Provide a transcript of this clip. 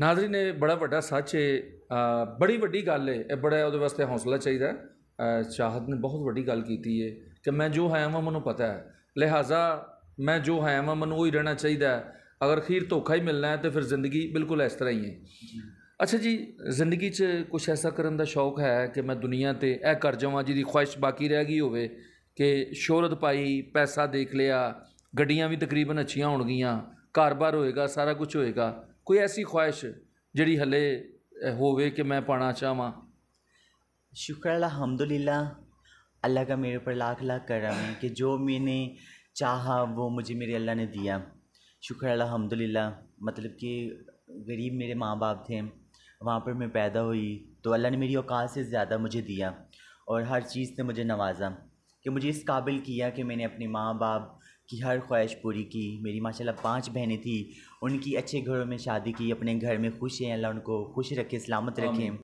ਨਾਜ਼ਰੀਨ ਇਹ ਬੜਾ ਵੱਡਾ ਸੱਚ ਹੈ ਬੜੀ ਵੱਡੀ ਗੱਲ ਹੈ ਇਹ ਬੜਾ ਉਹਦੇ ਵਾਸਤੇ ਹੌਸਲਾ ਚਾਹੀਦਾ ਹੈ ਚਾਹਤ ਨੇ ਬਹੁਤ ਵੱਡੀ ਗੱਲ ਕੀਤੀ ਹੈ ਕਿ ਮੈਂ ਜੋ ਹਾਂ ਮੈਂ ਮੈਨੂੰ ਪਤਾ ਹੈ ਲਿਹਾਜ਼ਾ ਮੈਂ ਜੋ ਹਾਂ ਮੈਂ ਮੈਨੂੰ ਉਹੀ ਰਹਿਣਾ ਚਾਹੀਦਾ ਹੈ ਅਗਰ ਖੀਰ ਧੋਖਾ ਹੀ ਮਿਲਣਾ ਹੈ ਤੇ ਫਿਰ ਜ਼ਿੰਦਗੀ ਬਿਲਕੁਲ ਇਸ ਤਰ੍ਹਾਂ ਹੀ ਹੈ ਅੱਛਾ ਜੀ ਜ਼ਿੰਦਗੀ 'ਚ ਕੁਝ ਐਸਾ ਕਰਨ ਦਾ ਸ਼ੌਕ ਹੈ ਕਿ ਮੈਂ ਦੁਨੀਆ ਤੇ ਇਹ ਕਰ ਜਾਵਾਂ ਜਿਹਦੀ ਖੁਆਇਸ਼ ਬਾਕੀ ਰਹਿ ਗਈ ਹੋਵੇ ਕਿ ਸ਼ੋਹਰਤ ਪਾਈ ਪੈਸਾ ਦੇਖ ਲਿਆ ਗੱਡੀਆਂ ਵੀ ਤਕਰੀਬਨ ਅੱਛੀਆਂ ਹੋਣਗੀਆਂ ਘਰ ਹੋਏਗਾ ਸਾਰਾ ਕੁਝ ਹੋਏਗਾ कोई ऐसी ख्वाहिश जी हले हो कि मैं पाना चाहव शुक्र अलहमदुल्ला अल्लाह का मेरे ऊपर लाख लाख करम है कि जो मैंने चाहा वो मुझे मेरे अल्लाह ने दिया शुक्र अलहमदिल्ला मतलब कि गरीब मेरे माँ बाप थे वहाँ पर मैं पैदा हुई तो अल्लाह ने मेरी औकात से ज़्यादा मुझे दिया और हर चीज़ ने मुझे नवाजा कि मुझे इस काबिल किया कि मैंने अपने माँ बाप की हर ख्वाहिश पूरी की मेरी माशाल्लाह पांच बहनें थी उनकी अच्छे घरों में शादी की अपने घर में खुश हैं अल्लाह उनको खुश रखे सलामत रखे